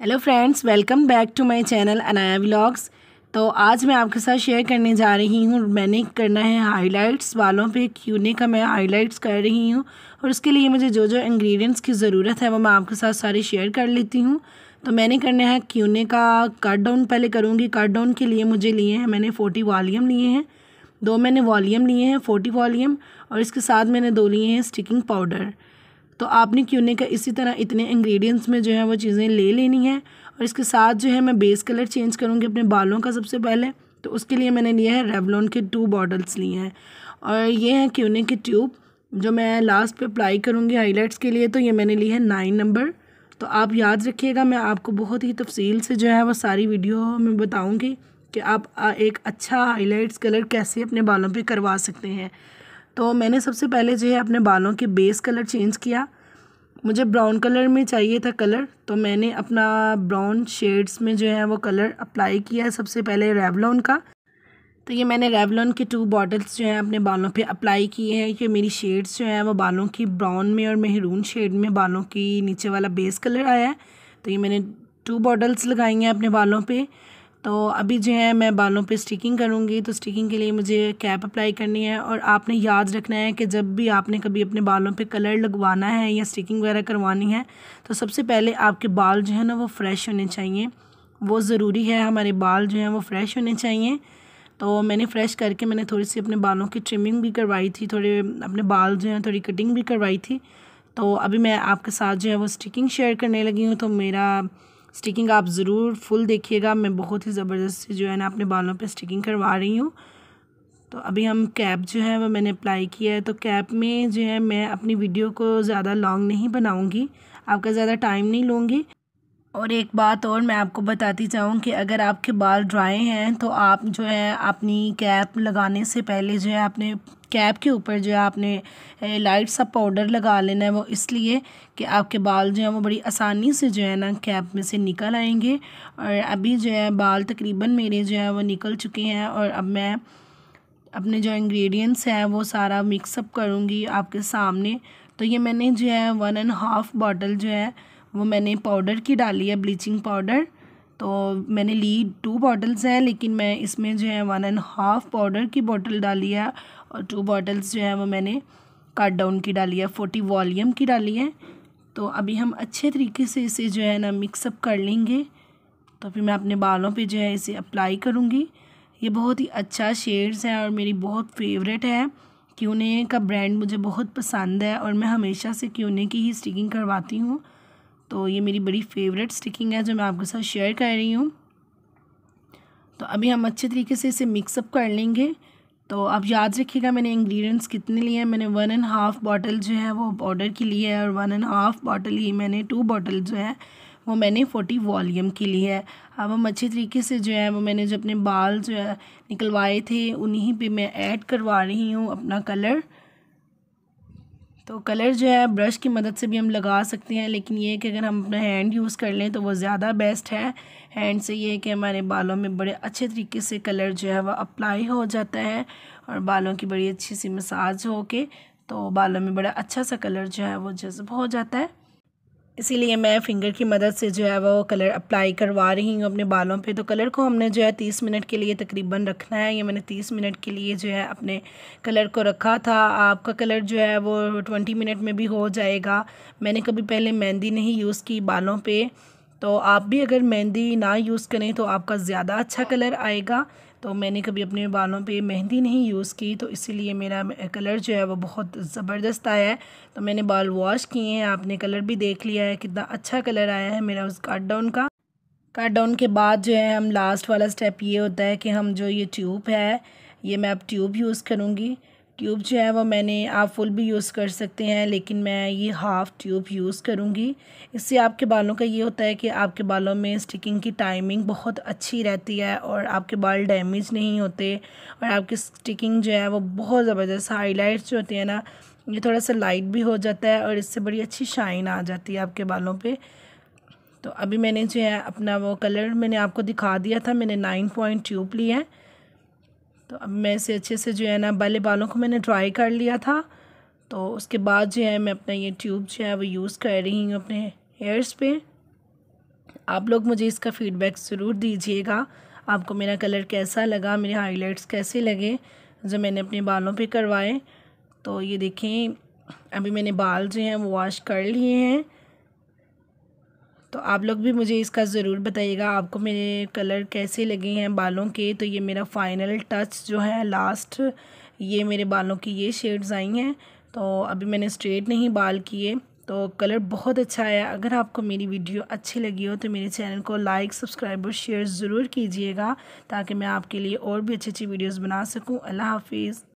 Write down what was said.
hello friends welcome back to my channel Anaya vlogs तो आज मैं आपके साथ शेयर करने जा रही हूँ मैंने करना है हाइलाइट्स वालों पे क्यूने का मैं हाइलाइट्स कर रही हूँ और उसके लिए मुझे जो जो इंग्रेडिएंट्स की ज़रूरत है वो मैं आपके साथ सारे शेयर कर लेती हूँ तो मैंने करना है क्यूने का कट डाउन पहले करूँगी कट डाउन के लिए मुझे लिए हैं मैंने फोर्टी वॉलीम लिए हैं दो मैंने वॉलीम लिए हैं फोर्टी वॉलीम और इसके साथ मैंने दो लिए हैं स्टिकिंग पाउडर तो आपने क्यूने का इसी तरह इतने इंग्रेडिएंट्स में जो है वो चीज़ें ले लेनी है और इसके साथ जो है मैं बेस कलर चेंज करूँगी अपने बालों का सबसे पहले तो उसके लिए मैंने लिया है रेवलॉन के टू बॉटल्स लिए हैं और ये हैं क्यूने की ट्यूब जो मैं लास्ट पे अप्लाई करूँगी हाईलाइट्स के लिए तो ये मैंने ली है नाइन नंबर तो आप याद रखिएगा मैं आपको बहुत ही तफसील से जो है वो सारी वीडियो में बताऊँगी कि आप एक अच्छा हाईलाइट्स कलर कैसे अपने बालों पे करवा सकते हैं तो मैंने सबसे पहले जो है अपने बालों के बेस कलर चेंज किया मुझे ब्राउन कलर में चाहिए था कलर तो मैंने अपना ब्राउन शेड्स में जो है वो कलर अप्लाई किया है सबसे पहले रेवलॉन का तो ये मैंने रेवलॉन के टू बॉटल्स जो हैं अपने बालों पे अप्लाई किए हैं कि मेरी शेड्स जो हैं वो बालों की ब्राउन में और मेहरून शेड में बालों की नीचे वाला बेस कलर आया है तो ये मैंने टू बॉटल्स लगाई हैं अपने बालों पर तो अभी जो है मैं बालों पे स्टिकिंग करूँगी तो स्टिकिंग के लिए मुझे कैप अप्लाई करनी है और आपने याद रखना है कि जब भी आपने कभी अपने बालों पे कलर लगवाना है या स्टिकिंग वगैरह करवानी है तो सबसे पहले आपके बाल जो है ना वो फ्रेश होने चाहिए वो ज़रूरी है हमारे बाल जो हैं वो फ्रेश होने चाहिए तो मैंने फ़्रेश करके मैंने थोड़ी सी अपने बालों की ट्रिमिंग भी करवाई थी थोड़े अपने बाल जो हैं थोड़ी कटिंग भी करवाई थी तो अभी मैं आपके साथ जो है वो स्टिकिंग शेयर करने लगी हूँ तो मेरा स्टिकिंग आप ज़रूर फुल देखिएगा मैं बहुत ही ज़बरदस्त जो है ना अपने बालों पे स्टिकिंग करवा रही हूँ तो अभी हम कैप जो है वो मैंने अप्लाई किया है तो कैप में जो है मैं अपनी वीडियो को ज़्यादा लॉन्ग नहीं बनाऊँगी आपका ज़्यादा टाइम नहीं लूँगी और एक बात और मैं आपको बताती चाहूँ कि अगर आपके बाल ड्राई हैं तो आप जो है अपनी कैप लगाने से पहले जो है आपने कैप के ऊपर जो है आपने लाइट सा पाउडर लगा लेना है वो इसलिए कि आपके बाल जो है वो बड़ी आसानी से जो है ना कैप में से निकल आएंगे और अभी जो है बाल तकरीबन मेरे जो है वो निकल चुके हैं और अब मैं अपने जो इंग्रेडिएंट्स हैं वो सारा मिक्सअप करूँगी आपके सामने तो ये मैंने जो है वन एंड हाफ़ बॉटल जो है वो मैंने पाउडर की डाली है ब्लीचिंग पाउडर तो मैंने ली टू बॉटल्स हैं लेकिन मैं इसमें जो है वन एंड हाफ़ पाउडर की बॉटल डाली है और टू बॉटल्स जो है वो मैंने कट डाउन की डाली है फोर्टी वॉल्यूम की डाली है तो अभी हम अच्छे तरीके से इसे जो है ना मिक्सअप कर लेंगे तो फिर मैं अपने बालों पे जो है इसे अप्लाई करूँगी ये बहुत ही अच्छा शेड्स है और मेरी बहुत फेवरेट है क्यूने का ब्रांड मुझे बहुत पसंद है और मैं हमेशा से क्यूने की ही स्टिकिंग करवाती हूँ तो ये मेरी बड़ी फेवरेट स्टिकिंग है जो मैं आपके साथ शेयर कर रही हूँ तो अभी हम अच्छे तरीके से इसे मिक्सअप कर लेंगे तो आप याद रखिएगा मैंने इंग्रेडिएंट्स कितने लिए हैं मैंने वन एंड हाफ़ बॉटल जो है वो ऑर्डर की ली है और वन एंड हाफ़ बॉटल ही मैंने टू बॉटल जो है वो मैंने फोर्टी वॉल्यूम की ली है अब हम अच्छे तरीके से जो है वो मैंने जो अपने बाल जो है निकलवाए थे उन्हीं पे मैं ऐड करवा रही हूँ अपना कलर तो कलर जो है ब्रश की मदद से भी हम लगा सकते हैं लेकिन ये कि अगर हम अपना हैंड यूज़ कर लें तो वो ज़्यादा बेस्ट है हैंड से ये है कि हमारे बालों में बड़े अच्छे तरीके से कलर जो है वह अप्लाई हो जाता है और बालों की बड़ी अच्छी सी मसाज हो के तो बालों में बड़ा अच्छा सा कलर जो है वो जज्ब हो जाता है इसीलिए मैं फिंगर की मदद से जो है वो कलर अप्लाई करवा रही हूँ अपने बालों पे तो कलर को हमने जो है तीस मिनट के लिए तकरीबन रखना है ये मैंने तीस मिनट के लिए जो है अपने कलर को रखा था आपका कलर जो है वो ट्वेंटी मिनट में भी हो जाएगा मैंने कभी पहले मेहंदी नहीं यूज़ की बालों पर तो आप भी अगर मेहंदी ना यूज़ करें तो आपका ज़्यादा अच्छा कलर आएगा तो मैंने कभी अपने बालों पे मेहंदी नहीं यूज़ की तो इसीलिए मेरा कलर जो है वो बहुत ज़बरदस्त आया है तो मैंने बाल वॉश किए हैं आपने कलर भी देख लिया है कितना अच्छा कलर आया है मेरा उस कट डाउन का कट डाउन के बाद जो है हम लास्ट वाला स्टेप ये होता है कि हम जो ये ट्यूब है ये मैं अब ट्यूब यूज़ करूँगी ट्यूब जो है वो मैंने आप फुल भी यूज़ कर सकते हैं लेकिन मैं ये हाफ़ ट्यूब यूज़ करूँगी इससे आपके बालों का ये होता है कि आपके बालों में स्टिकिंग की टाइमिंग बहुत अच्छी रहती है और आपके बाल डैमेज नहीं होते और आपकी स्टिकिंग जो है वो बहुत ज़बरदस्त हाईलाइट्स जो होती है ना ये थोड़ा सा लाइट भी हो जाता है और इससे बड़ी अच्छी शाइन आ जाती है आपके बालों पर तो अभी मैंने जो है अपना वो कलर मैंने आपको दिखा दिया था मैंने नाइन पॉइंट ट्यूब लिया है तो अब मैं इसे अच्छे से जो है ना बाले बालों को मैंने ड्राई कर लिया था तो उसके बाद जो है मैं अपना ये ट्यूब जो है वो यूज़ कर रही हूँ अपने हेयर्स पे आप लोग मुझे इसका फीडबैक ज़रूर दीजिएगा आपको मेरा कलर कैसा लगा मेरे हाईलाइट्स कैसे लगे जो मैंने अपने बालों पे करवाए तो ये देखें अभी मैंने बाल जो हैं वो वॉश कर लिए हैं तो आप लोग भी मुझे इसका ज़रूर बताइएगा आपको मेरे कलर कैसे लगे हैं बालों के तो ये मेरा फाइनल टच जो है लास्ट ये मेरे बालों की ये शेड्स आई हैं तो अभी मैंने स्ट्रेट नहीं बाल किए तो कलर बहुत अच्छा आया अगर आपको मेरी वीडियो अच्छी लगी हो तो मेरे चैनल को लाइक सब्सक्राइब और शेयर ज़रूर कीजिएगा ताकि मैं आपके लिए और भी अच्छी अच्छी वीडियोज़ बना सकूँ अल्लाह हाफिज़